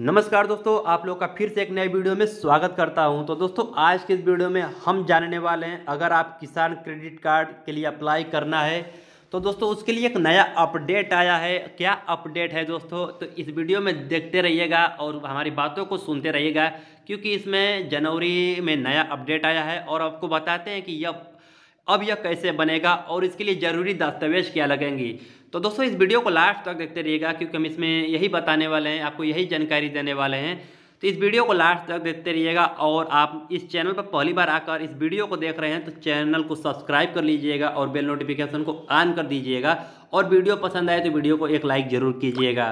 नमस्कार दोस्तों आप लोग का फिर से एक नए वीडियो में स्वागत करता हूं तो दोस्तों आज के इस वीडियो में हम जानने वाले हैं अगर आप किसान क्रेडिट कार्ड के लिए अप्लाई करना है तो दोस्तों उसके लिए एक नया अपडेट आया है क्या अपडेट है दोस्तों तो इस वीडियो में देखते रहिएगा और हमारी बातों को सुनते रहिएगा क्योंकि इसमें जनवरी में नया अपडेट आया है और आपको बताते हैं कि यह अब यह कैसे बनेगा और इसके लिए ज़रूरी दस्तावेज क्या लगेंगी तो दोस्तों इस वीडियो को लास्ट तक देखते रहिएगा क्योंकि हम इसमें यही बताने वाले हैं आपको यही जानकारी देने वाले हैं तो इस वीडियो को लास्ट तक देखते रहिएगा और आप इस चैनल पर पहली बार आकर इस वीडियो को देख रहे हैं तो चैनल को सब्सक्राइब कर लीजिएगा और बेल नोटिफिकेशन को ऑन कर दीजिएगा और वीडियो पसंद आए तो वीडियो को एक लाइक ज़रूर कीजिएगा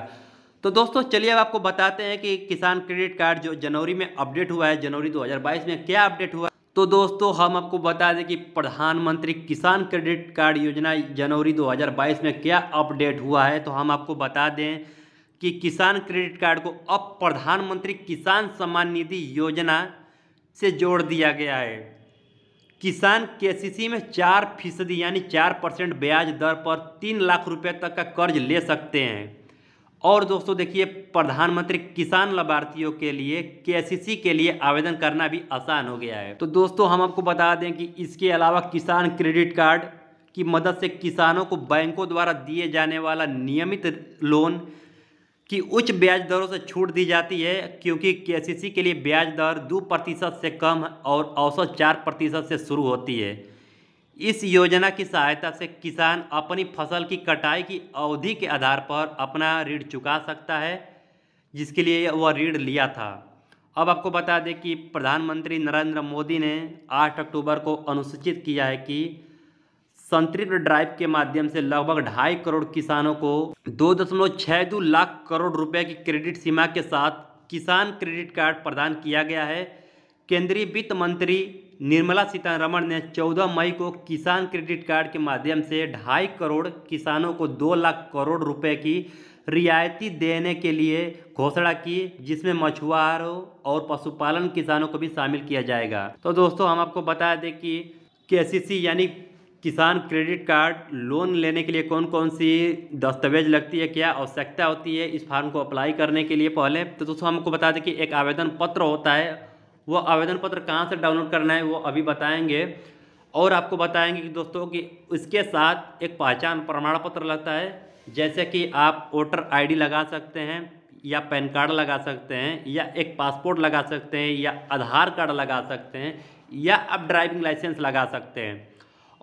तो दोस्तों चलिए अब आपको बताते हैं कि किसान क्रेडिट कार्ड जो जनवरी में अपडेट हुआ है जनवरी 2022 में क्या अपडेट हुआ तो दोस्तों हम आपको बता दें कि प्रधानमंत्री किसान क्रेडिट कार्ड योजना जनवरी 2022 में क्या अपडेट हुआ है तो हम आपको बता दें कि किसान क्रेडिट कार्ड को अब प्रधानमंत्री किसान सम्मान निधि योजना से जोड़ दिया गया है किसान केसीसी में चार फीसदी यानी चार परसेंट ब्याज दर पर तीन लाख रुपए तक का कर्ज ले सकते हैं और दोस्तों देखिए प्रधानमंत्री किसान लाभार्थियों के लिए के e के लिए आवेदन करना भी आसान हो गया है तो दोस्तों हम आपको बता दें कि इसके अलावा किसान क्रेडिट कार्ड की मदद से किसानों को बैंकों द्वारा दिए जाने वाला नियमित लोन की उच्च ब्याज दरों से छूट दी जाती है क्योंकि के e के लिए ब्याज दर दो प्रतिशत से कम और औसत चार प्रतिशत से शुरू होती है इस योजना की सहायता से किसान अपनी फसल की कटाई की अवधि के आधार पर अपना ऋण चुका सकता है जिसके लिए वह ऋण लिया था अब आपको बता दें कि प्रधानमंत्री नरेंद्र मोदी ने 8 अक्टूबर को अनुसूचित किया है कि संतृप्त ड्राइव के माध्यम से लगभग ढाई करोड़ किसानों को दो दशमलव छः दो लाख करोड़ रुपए की क्रेडिट सीमा के साथ किसान क्रेडिट कार्ड प्रदान किया गया है केंद्रीय वित्त मंत्री निर्मला सीतारमण ने 14 मई को किसान क्रेडिट कार्ड के माध्यम से ढाई करोड़ किसानों को दो लाख करोड़ रुपए की रियायती देने के लिए घोषणा की जिसमें मछुआरों और पशुपालन किसानों को भी शामिल किया जाएगा तो दोस्तों हम आपको बता दें कि के यानी किसान क्रेडिट कार्ड लोन लेने के लिए कौन कौन सी दस्तावेज लगती है क्या आवश्यकता होती है इस फार्म को अप्लाई करने के लिए पहले तो दोस्तों हमको बता दें कि एक आवेदन पत्र होता है वो आवेदन पत्र कहाँ से डाउनलोड करना है वो अभी बताएंगे और आपको बताएंगे कि दोस्तों कि इसके साथ एक पहचान प्रमाण पत्र लगता है जैसे कि आप वोटर आईडी लगा सकते हैं या पैन कार्ड लगा सकते हैं या एक पासपोर्ट लगा सकते हैं या आधार कार्ड लगा सकते हैं या आप ड्राइविंग लाइसेंस लगा सकते हैं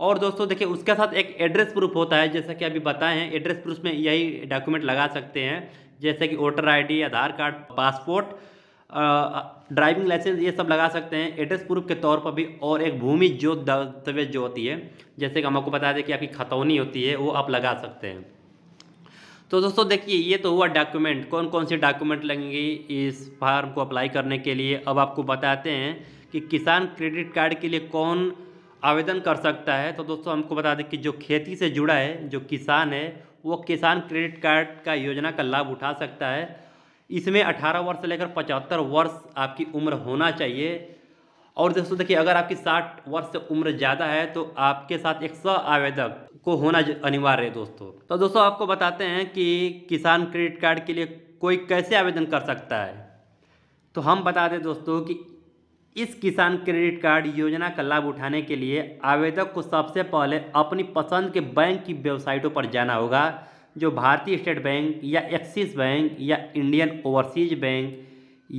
और दोस्तों देखिए उसके साथ एक एड्रेस प्रूफ होता है जैसा कि अभी बताए हैं एड्रेस प्रूफ में यही डॉक्यूमेंट लगा सकते हैं जैसे कि voter ID Aadhaar card passport driving licence ये सब लगा सकते हैं एड्रेस प्रूफ के तौर पर भी और एक भूमि जो दस्तावेज जो होती है जैसे कि हम आपको बता दें कि आपकी खतौनी होती है वो आप लगा सकते हैं तो दोस्तों देखिए ये तो हुआ डॉक्यूमेंट कौन कौन से डॉक्यूमेंट लगेंगे इस फार्म को अप्लाई करने के लिए अब आपको बताते हैं कि किसान क्रेडिट कार्ड के लिए कौन आवेदन कर सकता है तो दोस्तों हमको बता दें कि जो खेती से जुड़ा है जो किसान है वो किसान क्रेडिट कार्ड का योजना का लाभ उठा सकता है इसमें 18 वर्ष से लेकर 75 वर्ष आपकी उम्र होना चाहिए और दोस्तों देखिए अगर आपकी 60 वर्ष से उम्र ज़्यादा है तो आपके साथ एक सौ आवेदक को होना अनिवार्य है दोस्तों तो दोस्तों आपको बताते हैं कि किसान क्रेडिट कार्ड के लिए कोई कैसे आवेदन कर सकता है तो हम बता दें दोस्तों कि इस किसान क्रेडिट कार्ड योजना का लाभ उठाने के लिए आवेदक को सबसे पहले अपनी पसंद के बैंक की वेबसाइटों पर जाना होगा जो भारतीय स्टेट बैंक या एक्सिस बैंक या इंडियन ओवरसीज बैंक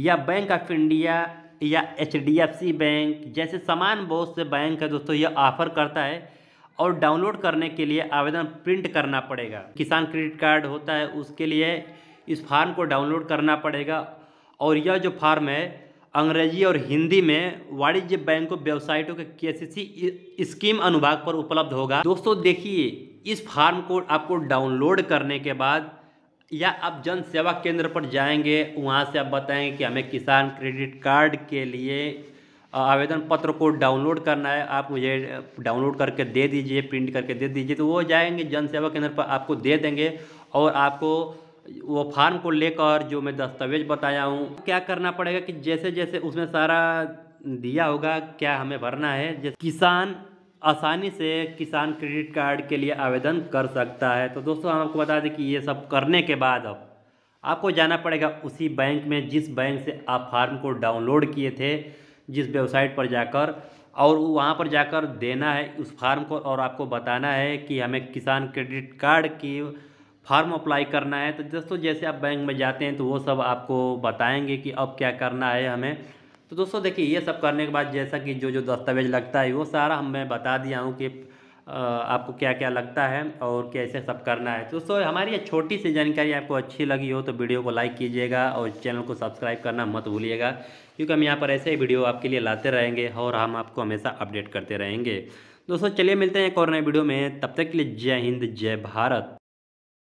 या बैंक ऑफ इंडिया या एच बैंक जैसे समान बहुत से बैंक है दोस्तों यह ऑफर करता है और डाउनलोड करने के लिए आवेदन प्रिंट करना पड़ेगा किसान क्रेडिट कार्ड होता है उसके लिए इस फार्म को डाउनलोड करना पड़ेगा और यह जो फार्म है अंग्रेजी और हिंदी में वाणिज्य बैंकों वेबसाइटों के केसीसी स्कीम अनुभाग पर उपलब्ध होगा दोस्तों देखिए इस फार्म को आपको डाउनलोड करने के बाद या आप जन सेवा केंद्र पर जाएंगे वहाँ से आप बताएंगे कि हमें किसान क्रेडिट कार्ड के लिए आवेदन पत्र को डाउनलोड करना है आप मुझे डाउनलोड करके दे दीजिए प्रिंट करके दे दीजिए तो वो जाएंगे जन सेवा केंद्र पर आपको दे देंगे और आपको वो फार्म को लेकर जो मैं दस्तावेज बताया हूँ क्या करना पड़ेगा कि जैसे जैसे उसमें सारा दिया होगा क्या हमें भरना है जैसे किसान आसानी से किसान क्रेडिट कार्ड के लिए आवेदन कर सकता है तो दोस्तों हम आपको बता दें कि ये सब करने के बाद अब आपको जाना पड़ेगा उसी बैंक में जिस बैंक से आप फार्म को डाउनलोड किए थे जिस वेबसाइट पर जाकर और वहाँ पर जाकर देना है उस फार्म को और आपको बताना है कि हमें किसान क्रेडिट कार्ड की फॉर्म अप्लाई करना है तो दोस्तों जैसे आप बैंक में जाते हैं तो वो सब आपको बताएंगे कि अब क्या करना है हमें तो दोस्तों देखिए ये सब करने के बाद जैसा कि जो जो दस्तावेज लगता है वो सारा हम मैं बता दिया हूँ कि आपको क्या क्या लगता है और कैसे सब करना है तो दोस्तों हमारी ये छोटी सी जानकारी आपको अच्छी लगी हो तो वीडियो को लाइक कीजिएगा और चैनल को सब्सक्राइब करना मत भूलिएगा क्योंकि हम यहाँ पर ऐसे ही वीडियो आपके लिए लाते रहेंगे और हम आपको हमेशा अपडेट करते रहेंगे दोस्तों चलिए मिलते हैं एक और नए वीडियो में तब तक के लिए जय हिंद जय भारत